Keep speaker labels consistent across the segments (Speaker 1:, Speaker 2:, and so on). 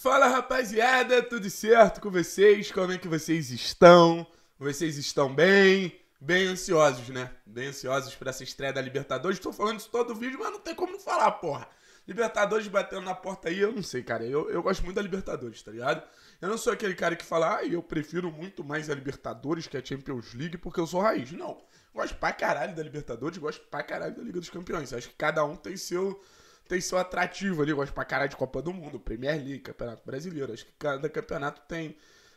Speaker 1: Fala rapaziada, tudo certo com vocês? Como é que vocês estão? Vocês estão bem? Bem ansiosos, né? Bem ansiosos para essa estreia da Libertadores. Estou falando isso todo o vídeo, mas não tem como não falar, porra. Libertadores batendo na porta aí, eu não sei, cara. Eu, eu gosto muito da Libertadores, tá ligado? Eu não sou aquele cara que fala, ah, eu prefiro muito mais a Libertadores que a Champions League porque eu sou raiz. Não. Gosto pra caralho da Libertadores, gosto pra caralho da Liga dos Campeões. Acho que cada um tem seu tem seu atrativo ali. Eu gosto pra caralho de Copa do Mundo, Premier League, Campeonato Brasileiro. Acho que cada campeonato tem,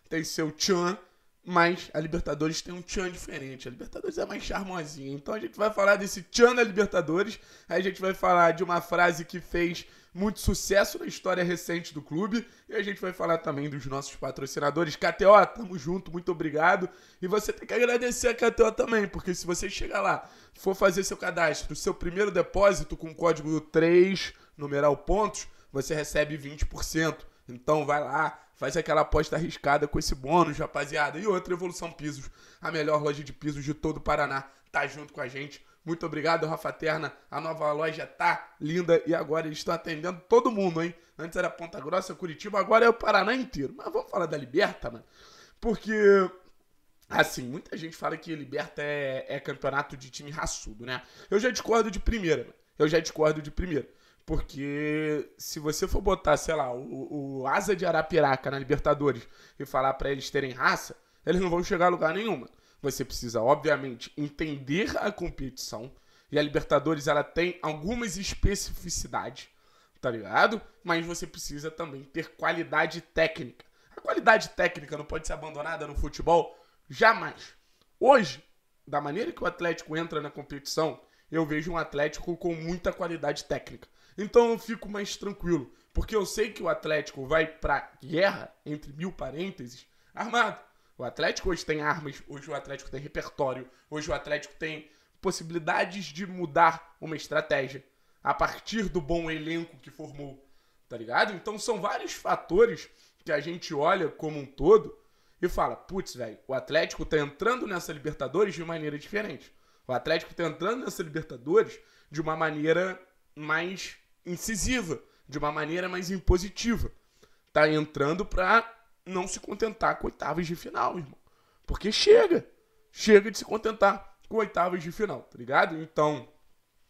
Speaker 1: tem seu tchan mas a Libertadores tem um tchan diferente. A Libertadores é mais charmosinha. Então a gente vai falar desse tchan da Libertadores. Aí a gente vai falar de uma frase que fez muito sucesso na história recente do clube. E a gente vai falar também dos nossos patrocinadores. KTO, tamo junto, muito obrigado. E você tem que agradecer a KTO também, porque se você chegar lá, for fazer seu cadastro, seu primeiro depósito com o código 3, numeral pontos, você recebe 20%. Então vai lá, Faz aquela aposta arriscada com esse bônus, rapaziada. E outra, Evolução Pisos, a melhor loja de pisos de todo o Paraná, tá junto com a gente. Muito obrigado, Rafa Terna. A nova loja tá linda e agora eles estão atendendo todo mundo, hein? Antes era Ponta Grossa, Curitiba, agora é o Paraná inteiro. Mas vamos falar da Liberta, mano. Porque, assim, muita gente fala que Liberta é, é campeonato de time raçudo, né? Eu já discordo de primeira, mano. Eu já discordo de primeira. Porque se você for botar, sei lá, o, o Asa de Arapiraca na Libertadores e falar para eles terem raça, eles não vão chegar a lugar nenhum. Você precisa, obviamente, entender a competição. E a Libertadores, ela tem algumas especificidades, tá ligado? Mas você precisa também ter qualidade técnica. A qualidade técnica não pode ser abandonada no futebol jamais. Hoje, da maneira que o Atlético entra na competição, eu vejo um Atlético com muita qualidade técnica. Então eu fico mais tranquilo. Porque eu sei que o Atlético vai pra guerra, entre mil parênteses, armado. O Atlético hoje tem armas, hoje o Atlético tem repertório, hoje o Atlético tem possibilidades de mudar uma estratégia a partir do bom elenco que formou, tá ligado? Então são vários fatores que a gente olha como um todo e fala: putz, velho, o Atlético tá entrando nessa Libertadores de maneira diferente. O Atlético tá entrando nessa Libertadores de uma maneira mais incisiva, de uma maneira mais impositiva. Tá entrando pra não se contentar com oitavas de final, irmão. Porque chega. Chega de se contentar com oitavas de final, tá ligado? Então,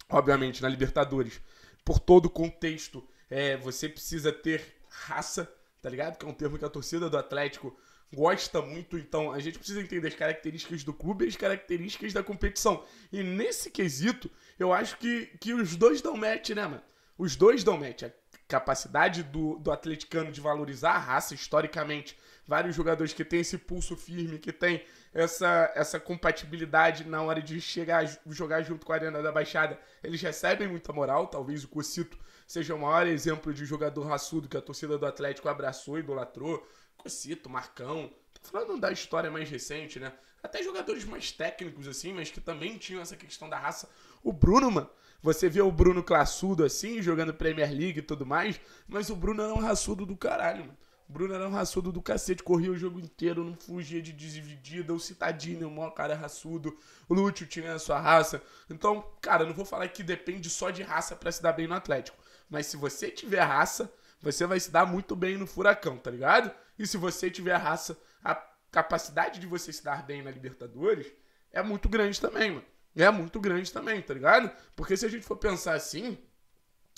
Speaker 1: obviamente, na Libertadores, por todo o contexto, é, você precisa ter raça, tá ligado? Que é um termo que a torcida do Atlético gosta muito. Então, a gente precisa entender as características do clube e as características da competição. E nesse quesito, eu acho que, que os dois dão match, né, mano? Os dois dão match. A capacidade do, do atleticano de valorizar a raça, historicamente, vários jogadores que têm esse pulso firme, que tem essa, essa compatibilidade na hora de chegar jogar junto com a Arena da Baixada, eles recebem muita moral. Talvez o Cocito seja o maior exemplo de jogador raçudo que a torcida do Atlético abraçou, idolatrou. Cocito, Marcão. Tô falando da história mais recente, né? Até jogadores mais técnicos, assim, mas que também tinham essa questão da raça. O Bruno, mano, você vê o Bruno classudo assim, jogando Premier League e tudo mais, mas o Bruno era um raçudo do caralho, mano. O Bruno era um raçudo do cacete, corria o jogo inteiro, não fugia de dividida. O Citadinho, o maior cara raçudo. O Lúcio tinha a sua raça. Então, cara, não vou falar que depende só de raça para se dar bem no Atlético. Mas se você tiver raça, você vai se dar muito bem no Furacão, tá ligado? E se você tiver raça, a capacidade de você se dar bem na Libertadores é muito grande também, mano é muito grande também, tá ligado? Porque se a gente for pensar assim,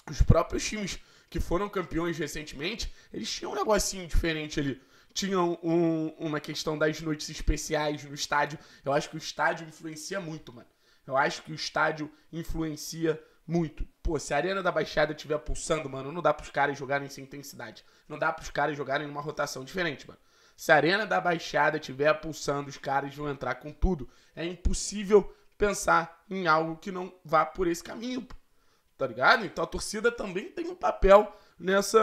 Speaker 1: os próprios times que foram campeões recentemente, eles tinham um negocinho diferente ali. Tinham um, uma questão das noites especiais no estádio. Eu acho que o estádio influencia muito, mano. Eu acho que o estádio influencia muito. Pô, se a Arena da Baixada estiver pulsando, mano, não dá para os caras jogarem sem intensidade. Não dá para os caras jogarem numa rotação diferente, mano. Se a Arena da Baixada estiver pulsando, os caras vão entrar com tudo. É impossível pensar em algo que não vá por esse caminho, tá ligado? Então a torcida também tem um papel nessa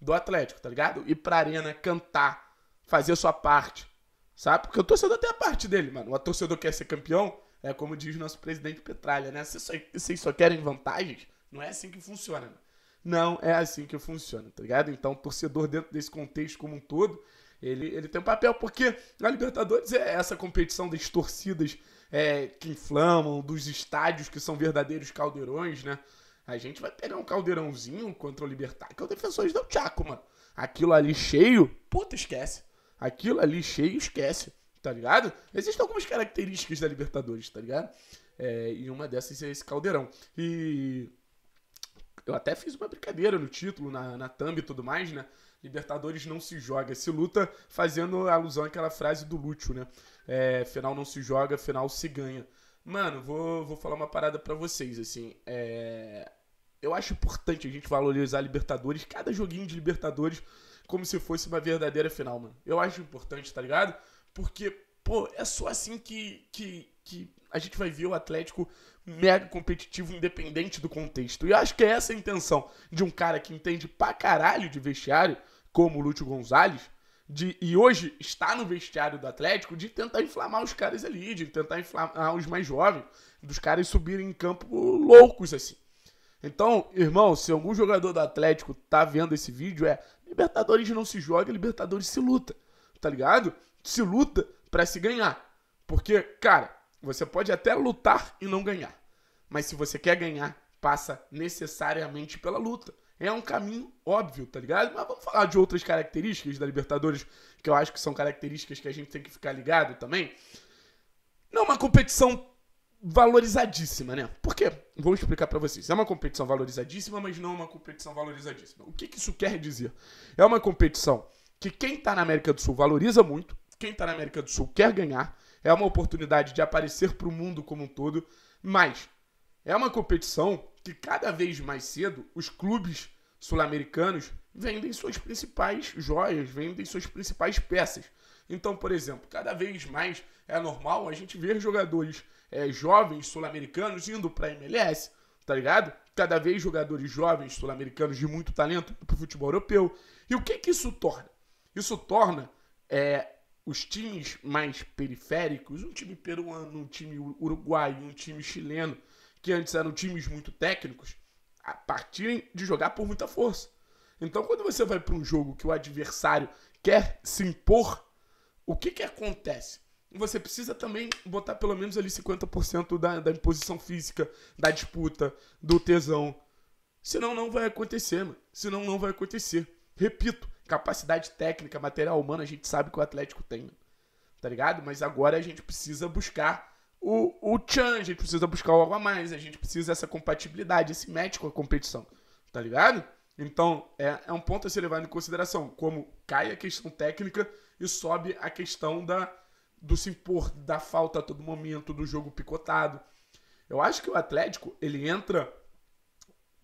Speaker 1: do Atlético, tá ligado? Ir pra arena, cantar, fazer a sua parte, sabe? Porque o torcedor tem a parte dele, mano. O torcedor quer ser campeão, é como diz nosso presidente Petralha, né? Vocês só, vocês só querem vantagens? Não é assim que funciona, mano. Né? Não é assim que funciona, tá ligado? Então, torcedor dentro desse contexto como um todo, ele, ele tem um papel, porque na Libertadores é essa competição das torcidas é, que inflamam, dos estádios que são verdadeiros caldeirões, né? A gente vai pegar um caldeirãozinho contra o Libertar, que é o Defensores do Chaco, mano. Aquilo ali cheio, puta, esquece. Aquilo ali cheio, esquece, tá ligado? Existem algumas características da Libertadores, tá ligado? É, e uma dessas é esse caldeirão. E eu até fiz uma brincadeira no título, na, na thumb e tudo mais, né? Libertadores não se joga, se luta, fazendo alusão àquela frase do Lúcio, né? É, final não se joga, final se ganha. Mano, vou, vou falar uma parada para vocês, assim. É... Eu acho importante a gente valorizar Libertadores, cada joguinho de Libertadores, como se fosse uma verdadeira final, mano. Eu acho importante, tá ligado? Porque, pô, é só assim que, que, que a gente vai ver o Atlético mega competitivo, independente do contexto. E eu acho que é essa a intenção de um cara que entende pra caralho de vestiário como o Lúcio Gonzalez, de, e hoje está no vestiário do Atlético, de tentar inflamar os caras ali, de tentar inflamar os mais jovens, dos caras subirem em campo loucos assim. Então, irmão, se algum jogador do Atlético tá vendo esse vídeo, é Libertadores não se joga, Libertadores se luta, tá ligado? Se luta para se ganhar. Porque, cara, você pode até lutar e não ganhar. Mas se você quer ganhar, passa necessariamente pela luta é um caminho óbvio, tá ligado? Mas vamos falar de outras características da Libertadores, que eu acho que são características que a gente tem que ficar ligado também. Não é uma competição valorizadíssima, né? Por quê? Vou explicar para vocês. É uma competição valorizadíssima, mas não é uma competição valorizadíssima. O que, que isso quer dizer? É uma competição que quem tá na América do Sul valoriza muito, quem tá na América do Sul quer ganhar, é uma oportunidade de aparecer para o mundo como um todo, mas é uma competição que cada vez mais cedo os clubes sul-americanos vendem suas principais joias, vendem suas principais peças. Então, por exemplo, cada vez mais é normal a gente ver jogadores é, jovens sul-americanos indo para a MLS, tá ligado? Cada vez jogadores jovens sul-americanos de muito talento para o futebol europeu. E o que que isso torna? Isso torna é, os times mais periféricos, um time peruano, um time uruguaio, um time chileno, que antes eram times muito técnicos, a partirem de jogar por muita força. Então, quando você vai para um jogo que o adversário quer se impor, o que, que acontece? Você precisa também botar pelo menos ali 50% da, da imposição física, da disputa, do tesão. Senão não vai acontecer, mano. Senão não vai acontecer. Repito, capacidade técnica, material humano, a gente sabe que o Atlético tem, tá ligado? Mas agora a gente precisa buscar o, o Chan, a gente precisa buscar algo a mais, a gente precisa essa compatibilidade, esse match com a competição, tá ligado? Então, é, é um ponto a ser levado em consideração, como cai a questão técnica e sobe a questão da, do se impor, da falta a todo momento, do jogo picotado. Eu acho que o Atlético, ele entra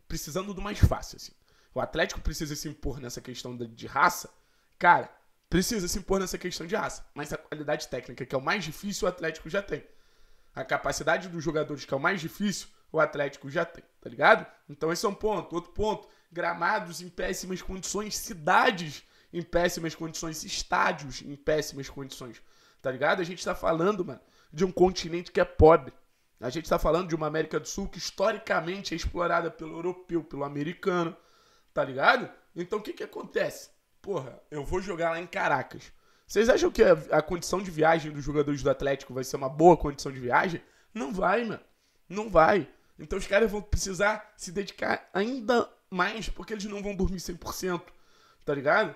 Speaker 1: precisando do mais fácil, assim. O Atlético precisa se impor nessa questão de, de raça, cara, precisa se impor nessa questão de raça, mas a qualidade técnica, que é o mais difícil, o Atlético já tem a capacidade dos jogadores, que é o mais difícil, o Atlético já tem, tá ligado? Então esse é um ponto. Outro ponto, gramados em péssimas condições, cidades em péssimas condições, estádios em péssimas condições, tá ligado? A gente tá falando, mano, de um continente que é pobre. A gente tá falando de uma América do Sul que historicamente é explorada pelo europeu, pelo americano, tá ligado? Então o que que acontece? Porra, eu vou jogar lá em Caracas. Vocês acham que a, a condição de viagem dos jogadores do Atlético vai ser uma boa condição de viagem? Não vai, mano. Não vai. Então os caras vão precisar se dedicar ainda mais, porque eles não vão dormir 100%, tá ligado?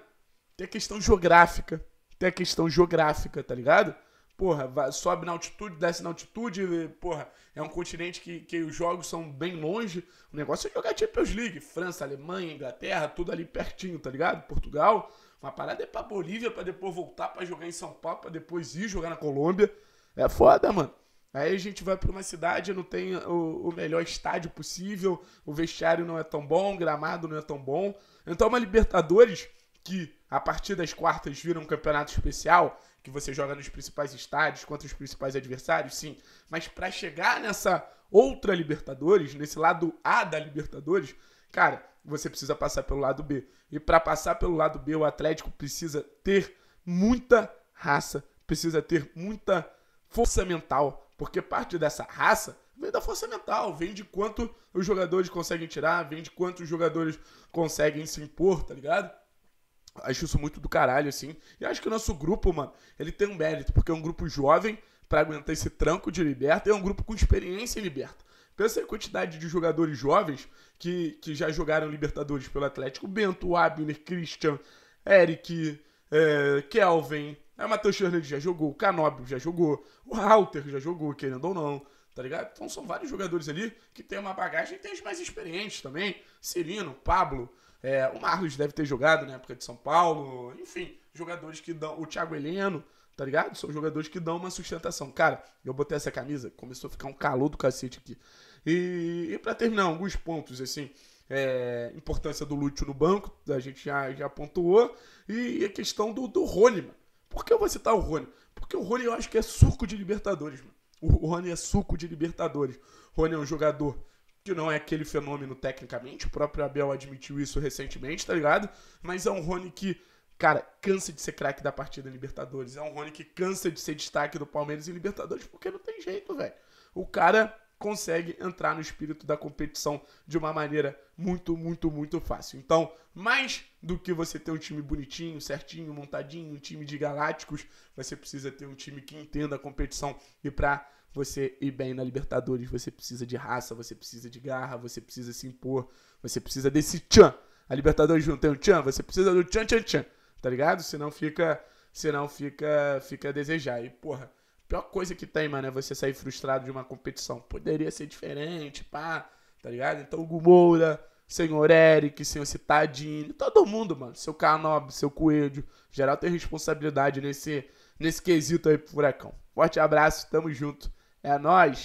Speaker 1: Tem a questão geográfica. Tem a questão geográfica, tá ligado? Porra, sobe na altitude, desce na altitude, porra, é um continente que, que os jogos são bem longe. O negócio é jogar Champions League. França, Alemanha, Inglaterra, tudo ali pertinho, tá ligado? Portugal. Uma parada é pra Bolívia, pra depois voltar pra jogar em São Paulo, pra depois ir jogar na Colômbia. É foda, mano. Aí a gente vai pra uma cidade, não tem o, o melhor estádio possível, o vestiário não é tão bom, o gramado não é tão bom. Então é uma Libertadores que a partir das quartas vira um campeonato especial, que você joga nos principais estádios contra os principais adversários, sim. Mas para chegar nessa outra Libertadores, nesse lado A da Libertadores, cara, você precisa passar pelo lado B. E para passar pelo lado B, o Atlético precisa ter muita raça, precisa ter muita força mental, porque parte dessa raça vem da força mental, vem de quanto os jogadores conseguem tirar, vem de quanto os jogadores conseguem se impor, tá ligado? Acho isso muito do caralho, assim. E acho que o nosso grupo, mano, ele tem um mérito, porque é um grupo jovem para aguentar esse tranco de liberta e é um grupo com experiência em liberta. Pensa em quantidade de jogadores jovens que, que já jogaram Libertadores pelo Atlético. Bento, Abner, Christian, Eric, é, Kelvin. É, Matheus Fernandes já jogou, o Canóbio já jogou, o Halter já jogou, querendo ou não, tá ligado? Então são vários jogadores ali que tem uma bagagem e tem os mais experientes também. Cirino, Pablo, é, o Marlos deve ter jogado na época de São Paulo, enfim, jogadores que dão. O Thiago Heleno Tá ligado? São jogadores que dão uma sustentação. Cara, eu botei essa camisa, começou a ficar um calor do cacete aqui. E, e para terminar, alguns pontos, assim. É, importância do Lúcio no banco, a gente já, já pontuou. E a questão do, do Rony, mano. Por que eu vou citar o Rony? Porque o Rony eu acho que é suco de Libertadores, mano. O Rony é suco de Libertadores. O Rony é um jogador que não é aquele fenômeno tecnicamente, o próprio Abel admitiu isso recentemente, tá ligado? Mas é um Rony que Cara, cansa de ser craque da partida em Libertadores. É um Rony que cansa de ser destaque do Palmeiras em Libertadores porque não tem jeito, velho. O cara consegue entrar no espírito da competição de uma maneira muito, muito, muito fácil. Então, mais do que você ter um time bonitinho, certinho, montadinho, um time de galácticos, você precisa ter um time que entenda a competição e para você ir bem na Libertadores, você precisa de raça, você precisa de garra, você precisa se impor, você precisa desse tchan. A Libertadores não tem o tchan, você precisa do tchan, tchan, tchan tá ligado? Senão fica, senão fica, fica a desejar. E, porra, pior coisa que tem, mano, é você sair frustrado de uma competição. Poderia ser diferente, pá, tá ligado? Então, Gumoura, senhor Eric, senhor Citadinho, todo mundo, mano. Seu Canob, seu Coelho, geral tem responsabilidade nesse, nesse quesito aí pro Furacão. Forte abraço, tamo junto. É nós.